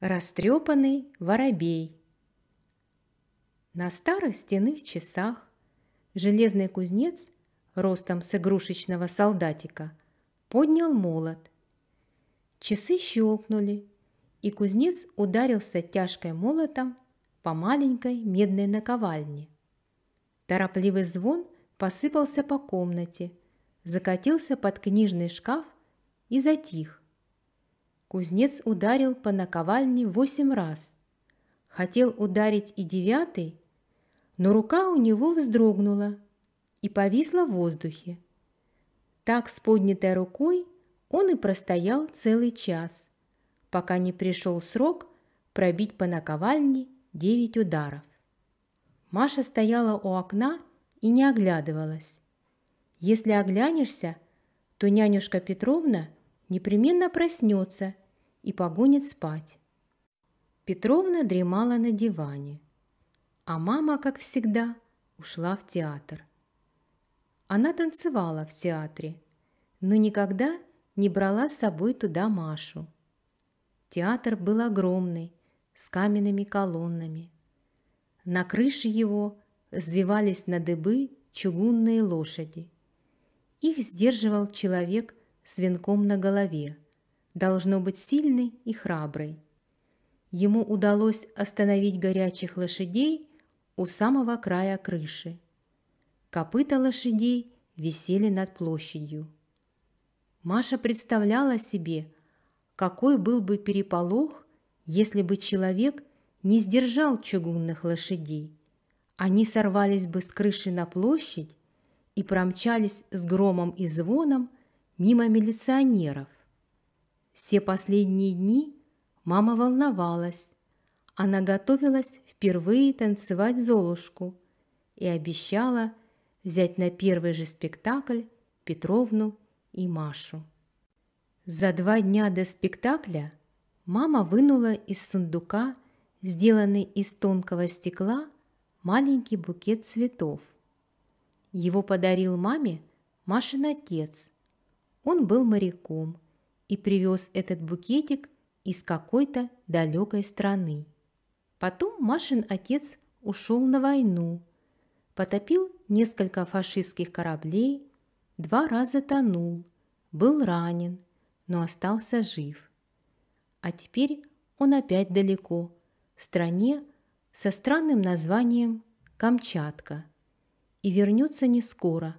Растрепанный воробей. На старых стенных часах железный кузнец, ростом с игрушечного солдатика, поднял молот. Часы щелкнули, и кузнец ударился тяжкой молотом по маленькой медной наковальне. Торопливый звон посыпался по комнате, закатился под книжный шкаф и затих. Кузнец ударил по наковальне восемь раз. Хотел ударить и девятый, но рука у него вздрогнула и повисла в воздухе. Так с поднятой рукой он и простоял целый час, пока не пришел срок пробить по наковальне девять ударов. Маша стояла у окна и не оглядывалась. Если оглянешься, то нянюшка Петровна непременно проснется – и погонит спать. Петровна дремала на диване, а мама, как всегда, ушла в театр. Она танцевала в театре, но никогда не брала с собой туда Машу. Театр был огромный, с каменными колоннами. На крыше его взвивались на дыбы чугунные лошади. Их сдерживал человек с венком на голове – должно быть сильный и храбрый. Ему удалось остановить горячих лошадей у самого края крыши. Копыта лошадей висели над площадью. Маша представляла себе, какой был бы переполох, если бы человек не сдержал чугунных лошадей. Они сорвались бы с крыши на площадь и промчались с громом и звоном мимо милиционеров. Все последние дни мама волновалась. Она готовилась впервые танцевать Золушку и обещала взять на первый же спектакль Петровну и Машу. За два дня до спектакля мама вынула из сундука, сделанный из тонкого стекла, маленький букет цветов. Его подарил маме Машин отец. Он был моряком – и привез этот букетик из какой-то далекой страны. Потом Машин отец ушел на войну, потопил несколько фашистских кораблей, два раза тонул, был ранен, но остался жив. А теперь он опять далеко, в стране со странным названием Камчатка. И вернется не скоро,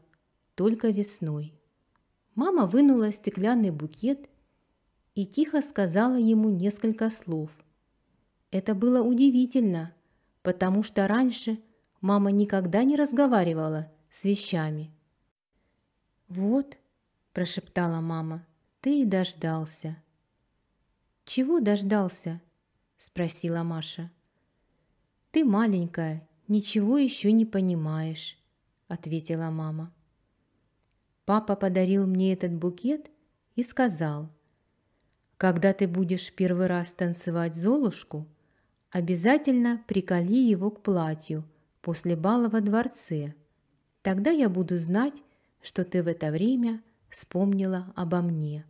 только весной. Мама вынула стеклянный букет и тихо сказала ему несколько слов. Это было удивительно, потому что раньше мама никогда не разговаривала с вещами. «Вот», – прошептала мама, – «ты и дождался». «Чего дождался?» – спросила Маша. «Ты маленькая, ничего еще не понимаешь», – ответила мама. Папа подарил мне этот букет и сказал – когда ты будешь первый раз танцевать Золушку, обязательно приколи его к платью после бала во дворце. Тогда я буду знать, что ты в это время вспомнила обо мне».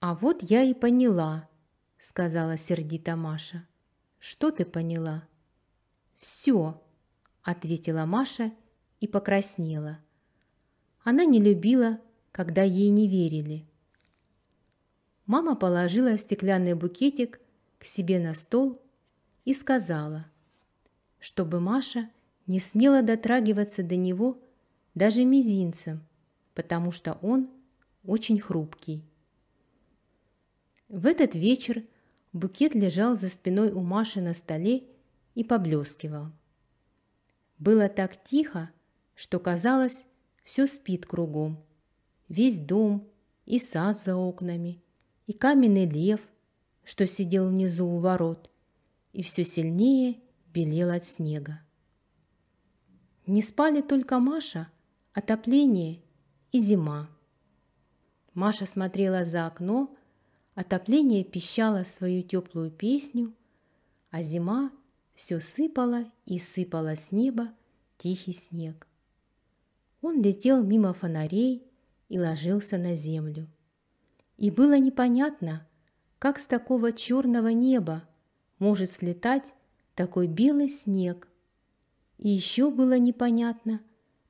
«А вот я и поняла», — сказала сердито Маша. «Что ты поняла?» «Все», — ответила Маша и покраснела. Она не любила, когда ей не верили — Мама положила стеклянный букетик к себе на стол и сказала, чтобы Маша не смела дотрагиваться до него даже мизинцем, потому что он очень хрупкий. В этот вечер букет лежал за спиной у Маши на столе и поблескивал. Было так тихо, что казалось, все спит кругом. Весь дом и сад за окнами – и каменный лев, что сидел внизу у ворот, и все сильнее белел от снега. Не спали только Маша, отопление и зима. Маша смотрела за окно, отопление пищало свою теплую песню, а зима все сыпала и сыпала с неба тихий снег. Он летел мимо фонарей и ложился на землю. И было непонятно, как с такого черного неба может слетать такой белый снег. И еще было непонятно,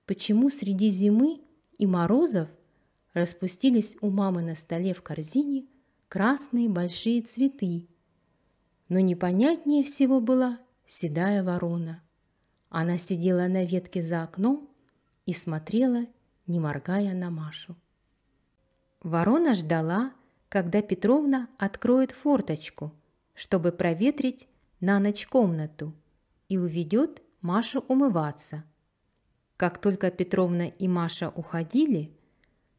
почему среди зимы и морозов распустились у мамы на столе в корзине красные большие цветы. Но непонятнее всего была седая ворона. Она сидела на ветке за окном и смотрела, не моргая на Машу. Ворона ждала, когда Петровна откроет форточку, чтобы проветрить на ночь комнату, и уведет Машу умываться. Как только Петровна и Маша уходили,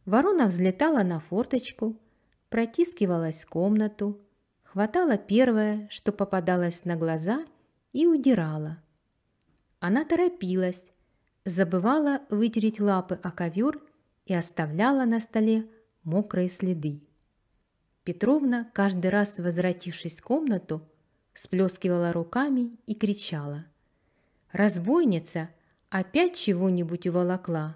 ворона взлетала на форточку, протискивалась в комнату, хватала первое, что попадалось на глаза, и удирала. Она торопилась, забывала вытереть лапы о ковер и оставляла на столе мокрые следы. Петровна, каждый раз возвратившись в комнату, сплескивала руками и кричала. «Разбойница опять чего-нибудь уволокла!»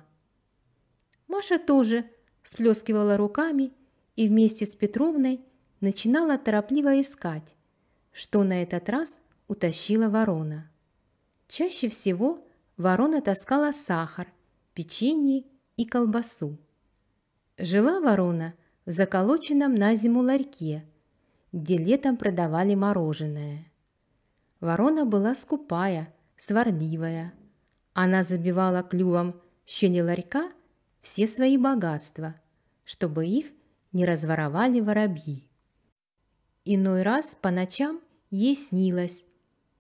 Маша тоже сплескивала руками и вместе с Петровной начинала торопливо искать, что на этот раз утащила ворона. Чаще всего ворона таскала сахар, печенье и колбасу. Жила ворона в заколоченном на зиму ларьке, где летом продавали мороженое. Ворона была скупая, сварливая. Она забивала клювом щели ларька все свои богатства, чтобы их не разворовали воробьи. Иной раз по ночам ей снилось,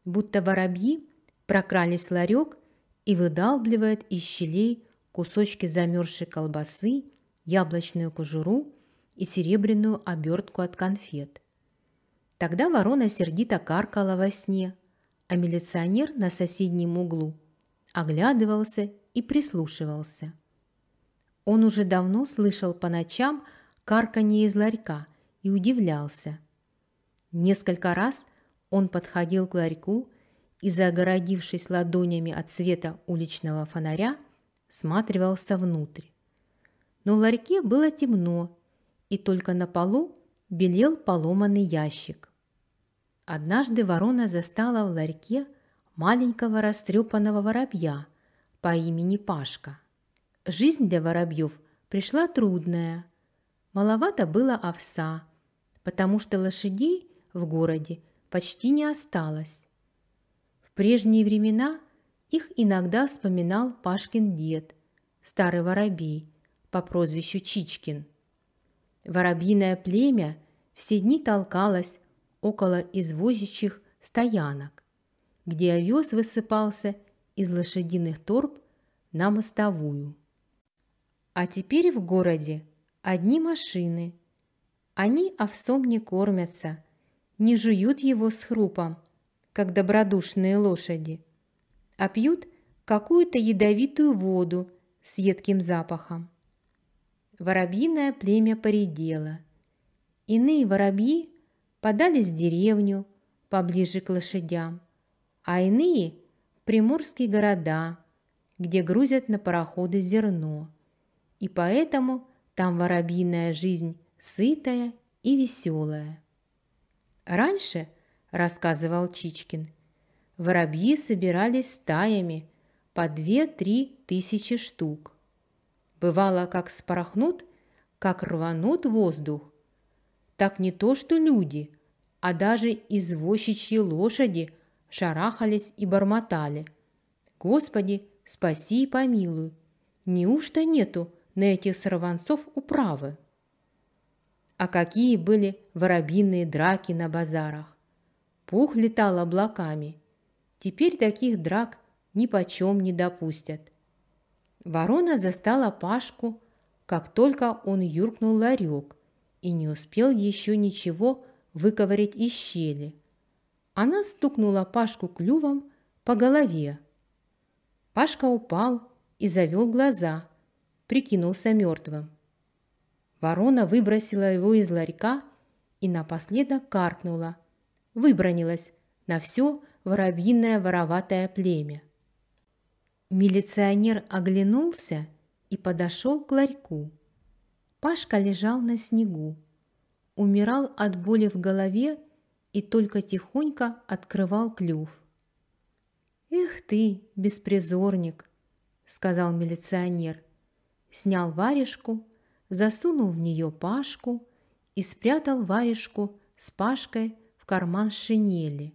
будто воробьи прокрались в ларек и выдалбливают из щелей кусочки замерзшей колбасы – яблочную кожуру и серебряную обертку от конфет. Тогда ворона сердито каркала во сне, а милиционер на соседнем углу оглядывался и прислушивался. Он уже давно слышал по ночам карканье из ларька и удивлялся. Несколько раз он подходил к ларьку и, загородившись ладонями от света уличного фонаря, всматривался внутрь но в ларьке было темно, и только на полу белел поломанный ящик. Однажды ворона застала в ларьке маленького растрепанного воробья по имени Пашка. Жизнь для воробьев пришла трудная. Маловато было овса, потому что лошадей в городе почти не осталось. В прежние времена их иногда вспоминал Пашкин дед, старый воробей – по прозвищу Чичкин. Воробьиное племя все дни толкалось около извозящих стоянок, где овес высыпался из лошадиных торб на мостовую. А теперь в городе одни машины. Они овсом не кормятся, не жуют его с хрупом, как добродушные лошади, а пьют какую-то ядовитую воду с едким запахом воробьиное племя поредело. Иные воробьи подались в деревню поближе к лошадям, а иные – приморские города, где грузят на пароходы зерно. И поэтому там воробьиная жизнь сытая и веселая. Раньше, рассказывал Чичкин, воробьи собирались стаями по две-три тысячи штук – Бывало, как спорохнут, как рванут воздух. Так не то что люди, а даже извозчичьи лошади шарахались и бормотали. «Господи, спаси и помилуй! Неужто нету на этих сорванцов управы?» А какие были воробьиные драки на базарах! Пух летал облаками. Теперь таких драк ни нипочем не допустят. Ворона застала Пашку, как только он юркнул ларек и не успел еще ничего выковырять из щели. Она стукнула Пашку клювом по голове. Пашка упал и завел глаза, прикинулся мертвым. Ворона выбросила его из ларька и напоследок каркнула, выбронилась на все воробьиное вороватое племя. Милиционер оглянулся и подошел к ларьку. Пашка лежал на снегу, умирал от боли в голове и только тихонько открывал клюв. «Эх ты, беспризорник!» – сказал милиционер. Снял варежку, засунул в нее Пашку и спрятал варежку с Пашкой в карман шинели.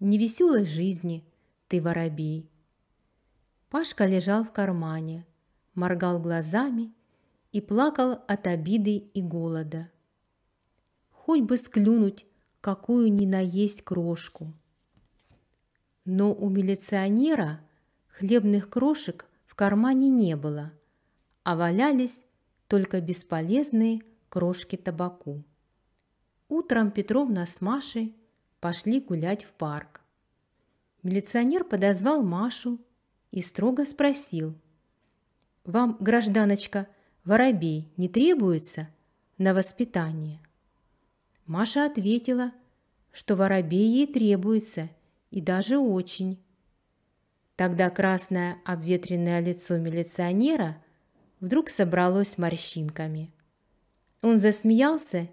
«Невеселой жизни ты, воробей!» Пашка лежал в кармане, моргал глазами и плакал от обиды и голода. Хоть бы склюнуть какую ни наесть крошку. Но у милиционера хлебных крошек в кармане не было, а валялись только бесполезные крошки табаку. Утром Петровна с Машей пошли гулять в парк. Милиционер подозвал Машу и строго спросил. «Вам, гражданочка, воробей не требуется на воспитание?» Маша ответила, что воробей ей требуется, и даже очень. Тогда красное обветренное лицо милиционера вдруг собралось морщинками. Он засмеялся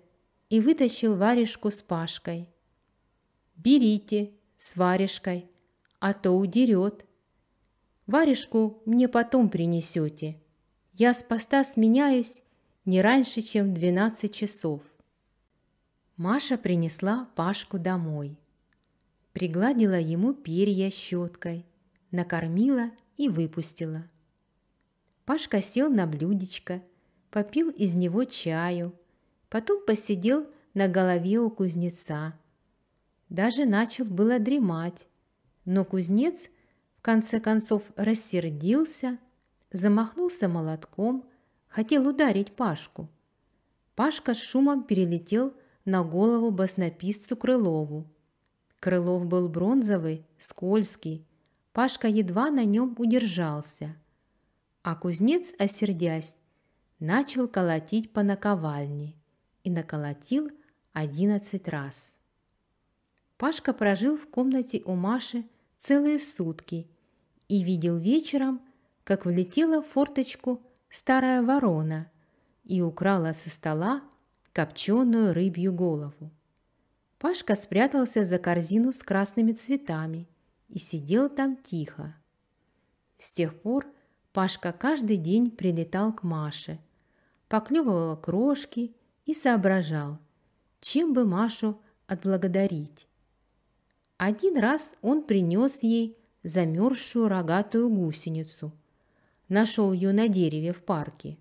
и вытащил варежку с Пашкой. «Берите с варежкой, а то удерет», Варежку мне потом принесете. Я с поста сменяюсь не раньше, чем в двенадцать часов. Маша принесла Пашку домой. Пригладила ему перья щеткой, накормила и выпустила. Пашка сел на блюдечко, попил из него чаю, потом посидел на голове у кузнеца. Даже начал было дремать, но кузнец – конце концов рассердился, замахнулся молотком, хотел ударить Пашку. Пашка с шумом перелетел на голову баснописцу Крылову. Крылов был бронзовый, скользкий, Пашка едва на нем удержался. А кузнец, осердясь, начал колотить по наковальне и наколотил одиннадцать раз. Пашка прожил в комнате у Маши целые сутки и видел вечером, как влетела в форточку старая ворона и украла со стола копченую рыбью голову. Пашка спрятался за корзину с красными цветами и сидел там тихо. С тех пор Пашка каждый день прилетал к Маше, поклевывал крошки и соображал, чем бы Машу отблагодарить. Один раз он принес ей замерзшую рогатую гусеницу. Нашел ее на дереве в парке.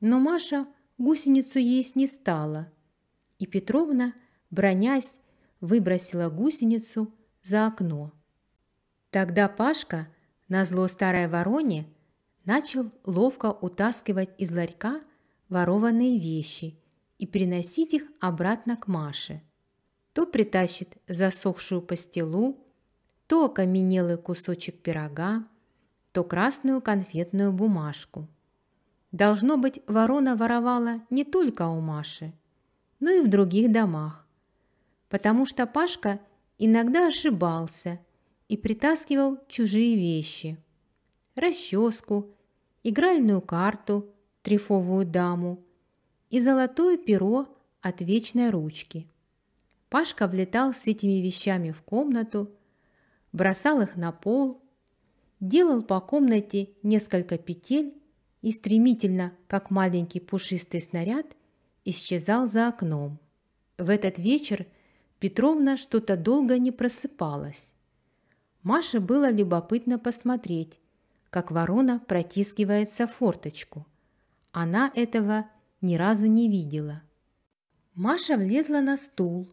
Но Маша гусеницу есть не стала, и Петровна, бронясь, выбросила гусеницу за окно. Тогда Пашка, назло старой вороне, начал ловко утаскивать из ларька ворованные вещи и приносить их обратно к Маше. То притащит засохшую пастилу, то окаменелый кусочек пирога, то красную конфетную бумажку. Должно быть, ворона воровала не только у Маши, но и в других домах, потому что Пашка иногда ошибался и притаскивал чужие вещи – расческу, игральную карту, трефовую даму и золотое перо от вечной ручки. Пашка влетал с этими вещами в комнату – бросал их на пол, делал по комнате несколько петель и стремительно, как маленький пушистый снаряд, исчезал за окном. В этот вечер Петровна что-то долго не просыпалась. Маше было любопытно посмотреть, как ворона протискивается в форточку. Она этого ни разу не видела. Маша влезла на стул,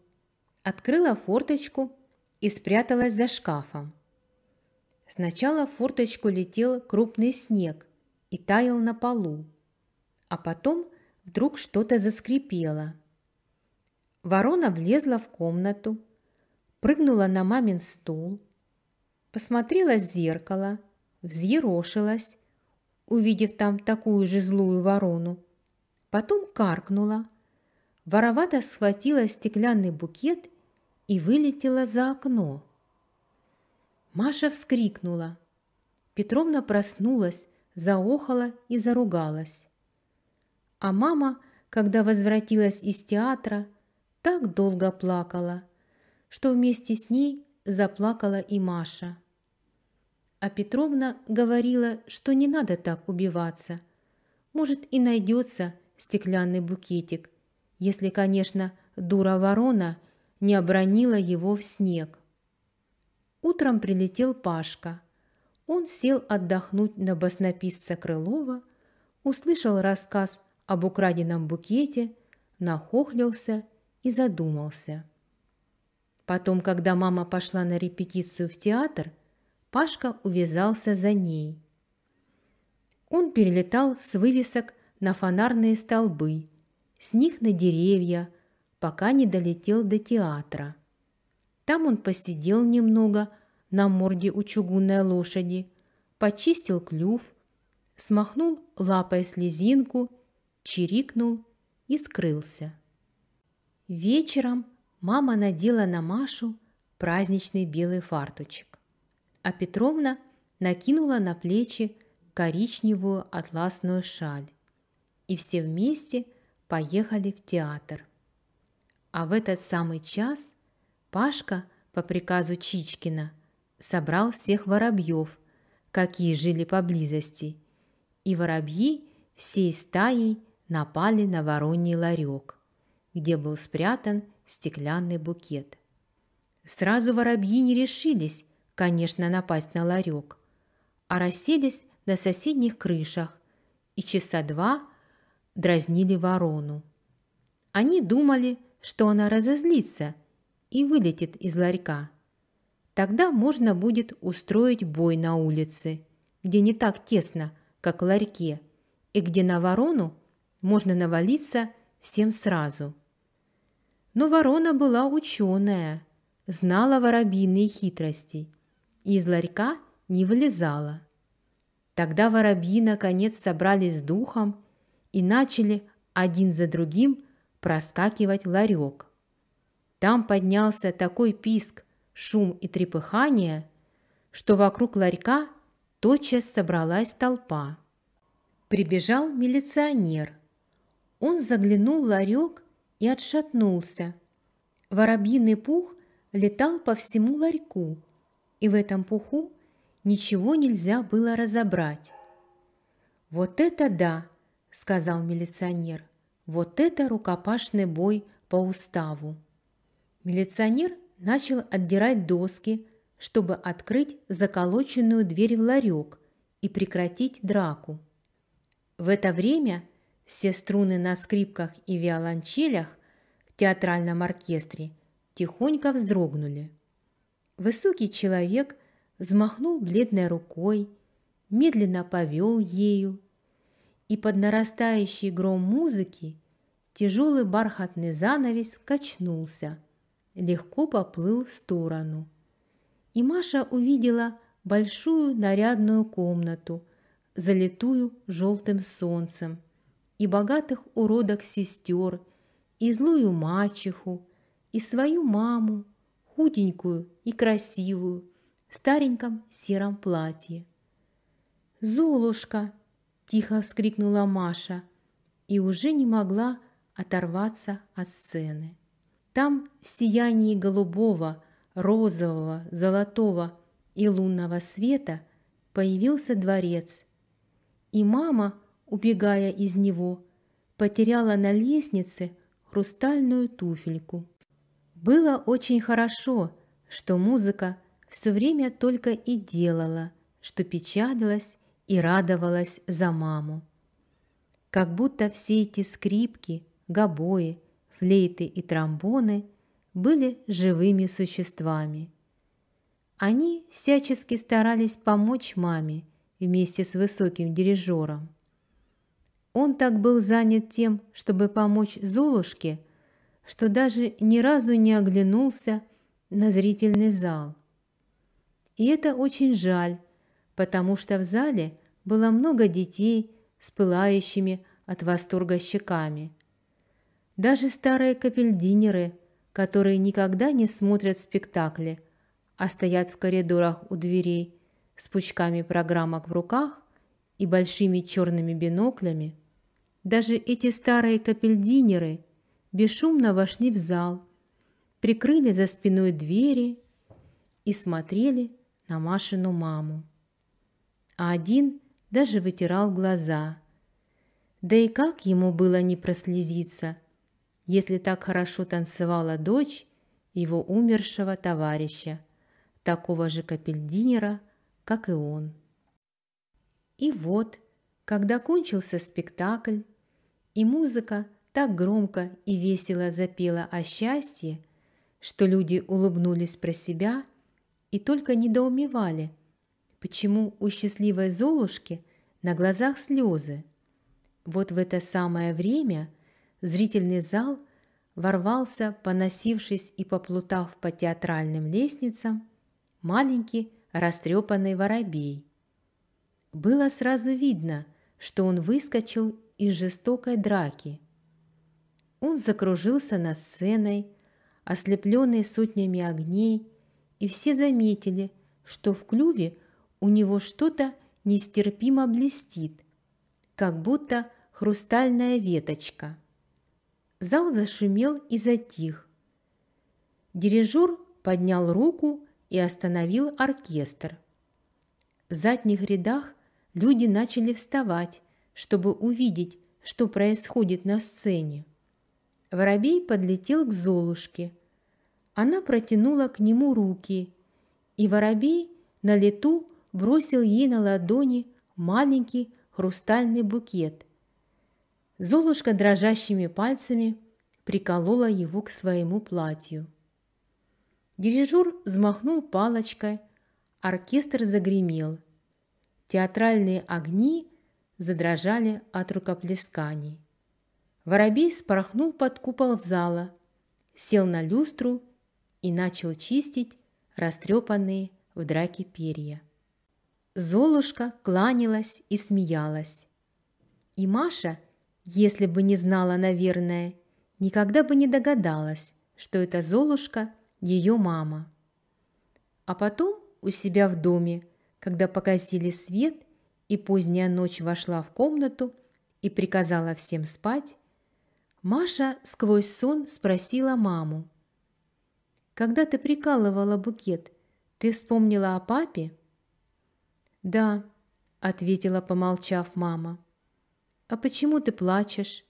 открыла форточку и спряталась за шкафом. Сначала в форточку летел крупный снег и таял на полу, а потом вдруг что-то заскрипело. Ворона влезла в комнату, прыгнула на мамин стул, посмотрела в зеркало, взъерошилась, увидев там такую же злую ворону, потом каркнула, воровато схватила стеклянный букет и вылетела за окно. Маша вскрикнула. Петровна проснулась, заохала и заругалась. А мама, когда возвратилась из театра, так долго плакала, что вместе с ней заплакала и Маша. А Петровна говорила, что не надо так убиваться. Может, и найдется стеклянный букетик, если, конечно, дура-ворона – не обронила его в снег. Утром прилетел Пашка. Он сел отдохнуть на баснописца Крылова, услышал рассказ об украденном букете, нахохлился и задумался. Потом, когда мама пошла на репетицию в театр, Пашка увязался за ней. Он перелетал с вывесок на фонарные столбы, с них на деревья, пока не долетел до театра. Там он посидел немного на морде у чугунной лошади, почистил клюв, смахнул лапой слезинку, чирикнул и скрылся. Вечером мама надела на Машу праздничный белый фарточек, а Петровна накинула на плечи коричневую атласную шаль. И все вместе поехали в театр. А в этот самый час Пашка по приказу Чичкина собрал всех воробьев, какие жили поблизости, и воробьи всей стаей напали на вороний ларек, где был спрятан стеклянный букет. Сразу воробьи не решились, конечно, напасть на ларек, а расселись на соседних крышах и часа два дразнили ворону. Они думали, что она разозлится и вылетит из ларька. Тогда можно будет устроить бой на улице, где не так тесно, как в ларьке, и где на ворону можно навалиться всем сразу. Но ворона была ученая, знала воробьиные хитрости и из ларька не вылезала. Тогда воробьи наконец собрались с духом и начали один за другим проскакивать ларек. Там поднялся такой писк, шум и трепыхание, что вокруг ларька тотчас собралась толпа. Прибежал милиционер. Он заглянул в ларек и отшатнулся. Воробьиный пух летал по всему ларьку, и в этом пуху ничего нельзя было разобрать. «Вот это да!» – сказал милиционер. Вот это рукопашный бой по уставу. Милиционер начал отдирать доски, чтобы открыть заколоченную дверь в ларек и прекратить драку. В это время все струны на скрипках и виолончелях в театральном оркестре тихонько вздрогнули. Высокий человек взмахнул бледной рукой, медленно повел ею и под нарастающий гром музыки тяжелый бархатный занавес качнулся, легко поплыл в сторону. И Маша увидела большую нарядную комнату, залитую желтым солнцем, и богатых уродок сестер, и злую мачеху, и свою маму, худенькую и красивую, в стареньком сером платье. «Золушка!» тихо вскрикнула Маша и уже не могла оторваться от сцены. Там в сиянии голубого, розового, золотого и лунного света появился дворец. И мама, убегая из него, потеряла на лестнице хрустальную туфельку. Было очень хорошо, что музыка все время только и делала, что печалилась и радовалась за маму. Как будто все эти скрипки, гобои, флейты и тромбоны были живыми существами. Они всячески старались помочь маме вместе с высоким дирижером. Он так был занят тем, чтобы помочь Золушке, что даже ни разу не оглянулся на зрительный зал. И это очень жаль, потому что в зале было много детей с пылающими от восторга щеками. Даже старые капельдинеры, которые никогда не смотрят спектакли, а стоят в коридорах у дверей с пучками программок в руках и большими черными биноклями, даже эти старые капельдинеры бесшумно вошли в зал, прикрыли за спиной двери и смотрели на Машину маму а один даже вытирал глаза. Да и как ему было не прослезиться, если так хорошо танцевала дочь его умершего товарища, такого же капельдинера, как и он. И вот, когда кончился спектакль, и музыка так громко и весело запела о счастье, что люди улыбнулись про себя и только недоумевали – почему у счастливой Золушки на глазах слезы. Вот в это самое время зрительный зал ворвался, поносившись и поплутав по театральным лестницам, маленький растрепанный воробей. Было сразу видно, что он выскочил из жестокой драки. Он закружился над сценой, ослепленный сотнями огней, и все заметили, что в клюве у него что-то нестерпимо блестит, как будто хрустальная веточка. Зал зашумел и затих. Дирижер поднял руку и остановил оркестр. В задних рядах люди начали вставать, чтобы увидеть, что происходит на сцене. Воробей подлетел к Золушке. Она протянула к нему руки, и воробей на лету бросил ей на ладони маленький хрустальный букет. Золушка дрожащими пальцами приколола его к своему платью. Дирижер взмахнул палочкой, оркестр загремел. Театральные огни задрожали от рукоплесканий. Воробей спорохнул под купол зала, сел на люстру и начал чистить растрепанные в драке перья. Золушка кланялась и смеялась. И Маша, если бы не знала, наверное, никогда бы не догадалась, что это Золушка – ее мама. А потом у себя в доме, когда погасили свет и поздняя ночь вошла в комнату и приказала всем спать, Маша сквозь сон спросила маму. «Когда ты прикалывала букет, ты вспомнила о папе?» «Да», – ответила, помолчав мама. «А почему ты плачешь?»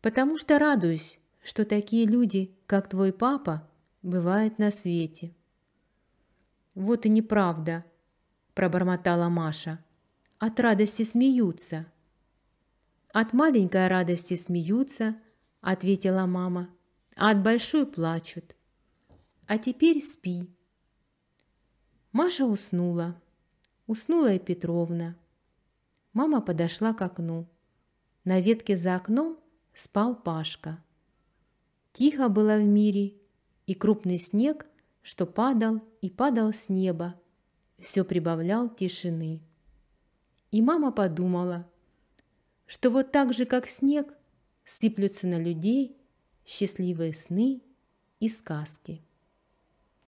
«Потому что радуюсь, что такие люди, как твой папа, бывают на свете». «Вот и неправда», – пробормотала Маша. «От радости смеются». «От маленькой радости смеются», – ответила мама, – «а от большой плачут». «А теперь спи». Маша уснула. Уснула и Петровна. Мама подошла к окну. На ветке за окном спал Пашка. Тихо было в мире, и крупный снег, что падал и падал с неба, все прибавлял тишины. И мама подумала, что вот так же, как снег, сыплются на людей счастливые сны и сказки.